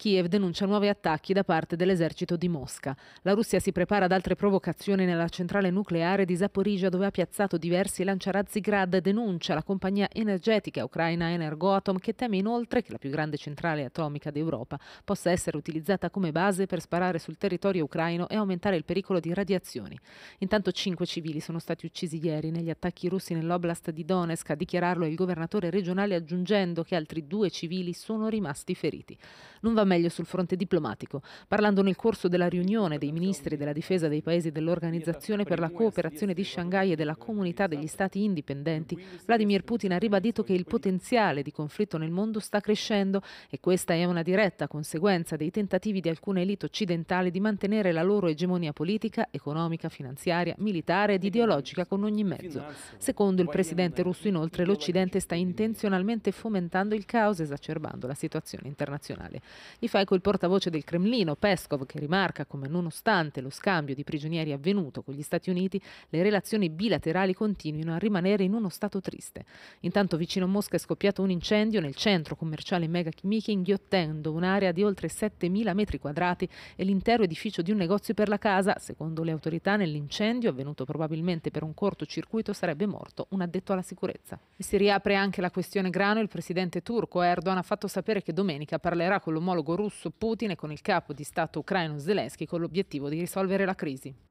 Kiev denuncia nuovi attacchi da parte dell'esercito di Mosca. La Russia si prepara ad altre provocazioni nella centrale nucleare di Zaporizhia, dove ha piazzato diversi lanciarazzi Grad denuncia la compagnia energetica ucraina Energoatom che teme inoltre che la più grande centrale atomica d'Europa possa essere utilizzata come base per sparare sul territorio ucraino e aumentare il pericolo di radiazioni. Intanto cinque civili sono stati uccisi ieri negli attacchi russi nell'oblast di Donetsk, a dichiararlo il governatore regionale aggiungendo che altri due civili sono rimasti feriti. Non va meglio sul fronte diplomatico, parlando nel corso della riunione dei ministri della difesa dei paesi dell'Organizzazione per la cooperazione di Shanghai e della comunità degli stati indipendenti, Vladimir Putin ha ribadito che il potenziale di conflitto nel mondo sta crescendo e questa è una diretta conseguenza dei tentativi di alcune elite occidentali di mantenere la loro egemonia politica, economica, finanziaria, militare ed ideologica con ogni mezzo. Secondo il presidente russo inoltre l'Occidente sta intenzionalmente fomentando il caos esacerbando la situazione internazionale. Li fa ecco il portavoce del Cremlino, Peskov, che rimarca come nonostante lo scambio di prigionieri avvenuto con gli Stati Uniti, le relazioni bilaterali continuino a rimanere in uno stato triste. Intanto vicino a Mosca è scoppiato un incendio nel centro commerciale Mega Kimiki inghiottendo un'area di oltre 7.000 metri quadrati e l'intero edificio di un negozio per la casa. Secondo le autorità nell'incendio, avvenuto probabilmente per un cortocircuito, sarebbe morto un addetto alla sicurezza. E si riapre anche la questione grano. Il presidente turco Erdogan ha fatto sapere che domenica parlerà con l'omologo russo Putin e con il capo di Stato ucraino Zelensky con l'obiettivo di risolvere la crisi.